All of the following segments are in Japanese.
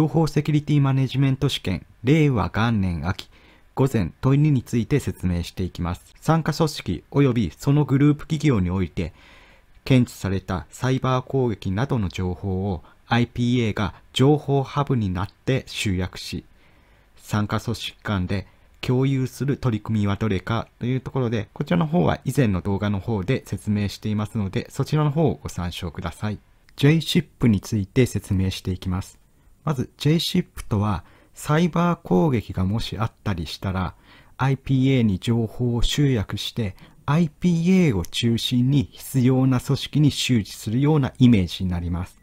情報セキュリティマネジメント試験令和元年秋午前問い2について説明していきます。参加組織及びそのグループ企業において検知されたサイバー攻撃などの情報を IPA が情報ハブになって集約し、参加組織間で共有する取り組みはどれかというところで、こちらの方は以前の動画の方で説明していますので、そちらの方をご参照ください。JSHIP について説明していきます。まず JSIP とはサイバー攻撃がもしあったりしたら IPA に情報を集約して IPA を中心に必要な組織に周知するようなイメージになります。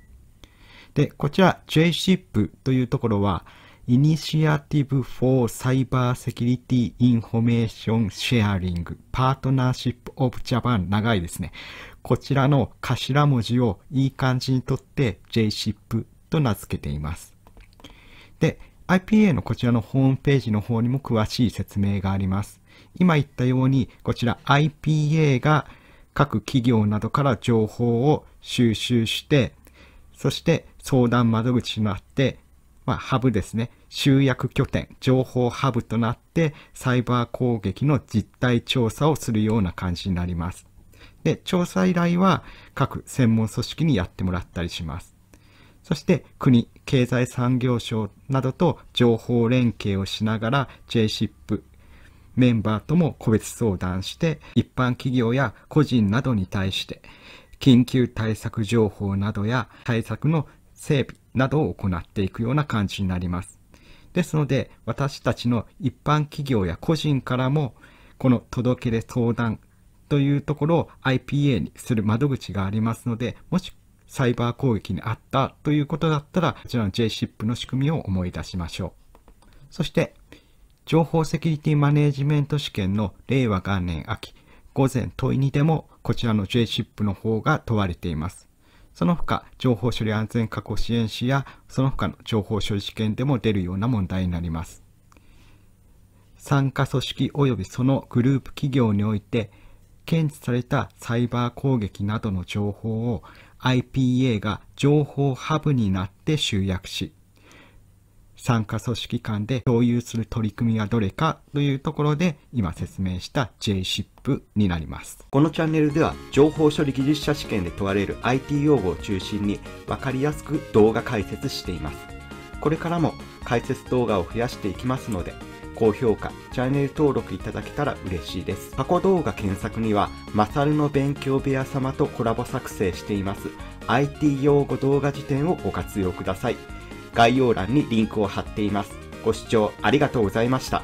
で、こちら JSIP というところは Initiative for Cyber Security Information Sharing Partnership of Japan 長いですね。こちらの頭文字をいい感じにとって JSIP と名付けています。で、IPA のこちらのホームページの方にも詳しい説明があります。今言ったように、こちら IPA が各企業などから情報を収集して、そして相談窓口となって、まあ、ハブですね、集約拠点、情報ハブとなって、サイバー攻撃の実態調査をするような感じになります。で、調査依頼は各専門組織にやってもらったりします。そして国、経済産業省などと情報連携をしながら JCIP メンバーとも個別相談して、一般企業や個人などに対して、緊急対策情報などや対策の整備などを行っていくような感じになります。ですので、私たちの一般企業や個人からも、この届け出相談というところを IPA にする窓口がありますので、もしサイバー攻撃にあったということだったら、こちらの JSIP の仕組みを思い出しましょう。そして、情報セキュリティマネジメント試験の令和元年秋、午前問いにでもこちらの JSIP の方が問われています。その他、情報処理安全確保支援士や、その他の情報処理試験でも出るような問題になります。参加組織及びそのグループ企業において、検知されたサイバー攻撃などの情報を IPA が情報ハブになって集約し、参加組織間で共有する取り組みはどれかというところで今説明した JSIP になりますこのチャンネルでは情報処理技術者試験で問われる IT 用語を中心に分かりやすく動画解説していますこれからも解説動画を増やしていきますので高評価、チャンネル登録いただけたら嬉しいです。過去動画検索には、マサルの勉強部屋様とコラボ作成しています。IT 用語動画辞典をご活用ください。概要欄にリンクを貼っています。ご視聴ありがとうございました。